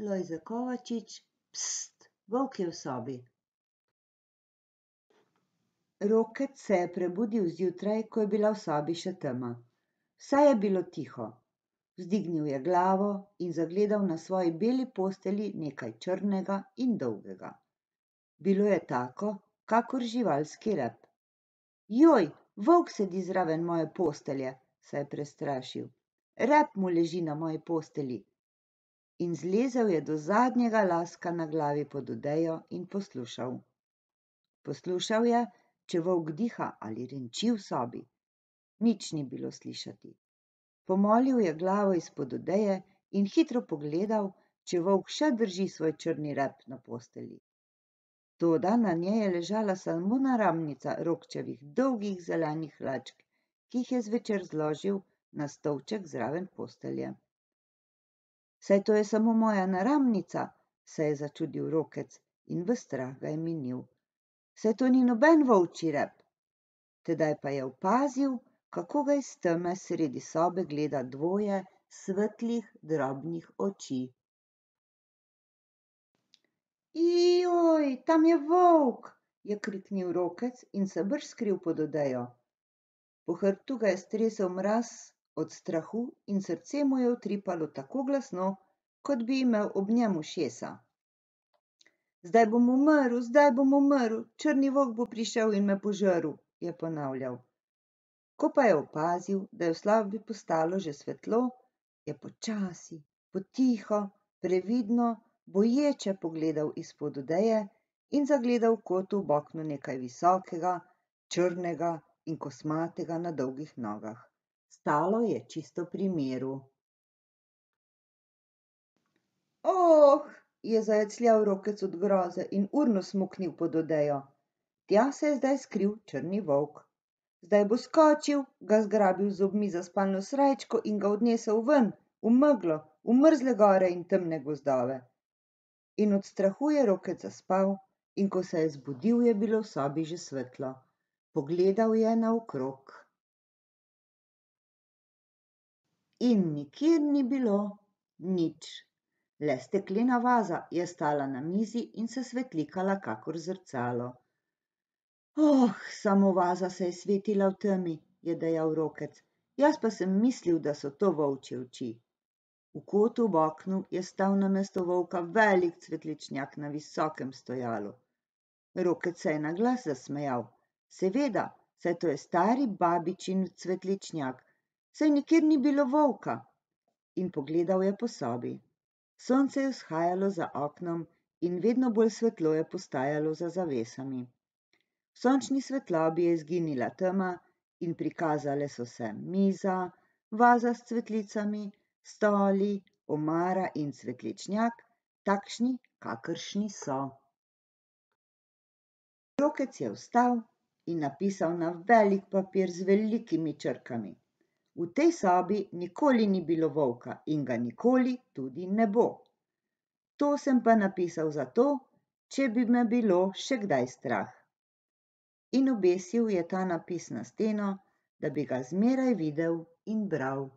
Lojze Kovačič, pst, volk je v sobi. Roket se je prebudil zjutraj, ko je bila v sobi še tema. Vse je bilo tiho. Zdignil je glavo in zagledal na svoji beli posteli nekaj črnega in dolgega. Bilo je tako, kakor živalski rep. Joj, volk sedi zraven moje postelje, se je prestrašil. Rep mu leži na moji posteli in zlezel je do zadnjega laska na glavi pod odejo in poslušal. Poslušal je, če volk diha ali renči v sobi. Nič ni bilo slišati. Pomolil je glavo izpod odeje in hitro pogledal, če volk še drži svoj črni rep na posteli. Toda na njej je ležala samo naramnica rokčevih dolgih zelenih lačk, ki jih je zvečer zložil na stolček zraven postelje saj to je samo moja naramnica, se je začudil rokec in v strah ga je minil. Saj to ni noben volči rep. Tedaj pa je opazil, kako ga iz teme sredi sobe gleda dvoje svetlih, drobnih oči. Ijoj, tam je volk! je kriknil rokec in se brž skril pod odejo. Po hrbtu ga je stresel mraz od strahu in srce mu je utripalo tako glasno, kot bi imel ob njemu šesa. Zdaj bom umrl, zdaj bom umrl, črni vok bo prišel in me požrl, je ponavljal. Ko pa je opazil, da je v slavbi postalo že svetlo, je počasi, potiho, previdno, boječe pogledal izpod odeje in zagledal kot v boknu nekaj visokega, črnega in kosmatega na dolgih nogah. Stalo je čisto pri miru. Oh, je zajecljal roke od groze in urno smuknil pod odejo. Tja se je zdaj skril črni volk. Zdaj bo skočil, ga zgrabil zobmi za spalno srečko in ga odnesel ven, v meglo, v mrzle gore in temne gozdove. In od strahu je roke zaspal, in ko se je zbudil, je bilo v sobi že svetlo. Pogledal je naokrog. in nikjer ni bilo nič. Le steklena vaza je stala na mizi in se svetlikala kakor zrcalo. Oh, samo vaza se je svetila v temi, je dejal rokec. Jaz pa sem mislil, da so to volčje oči. V kotu v oknu je stal na mesto volka velik cvetličnjak na visokem stojalu. Rokec se je na glas zasmejal. Seveda, saj to je stari babičin cvetličnjak, saj nikjer ni bilo volka. In pogledal je po sobi. Sonce je vzhajalo za oknom in vedno bolj svetlo je postajalo za zavesami. V sončni svetlobi je izginila tema in prikazale so se miza, vaza s cvetlicami, stoli, omara in cvetličnjak, takšni, kakršni so. Rokec je vstal in napisal na velik papir z velikimi črkami: V tej sobi nikoli ni bilo volka in ga nikoli tudi ne bo. To sem pa napisal zato, če bi me bilo še kdaj strah. In obesil je ta napis na steno, da bi ga zmeraj videl in bral.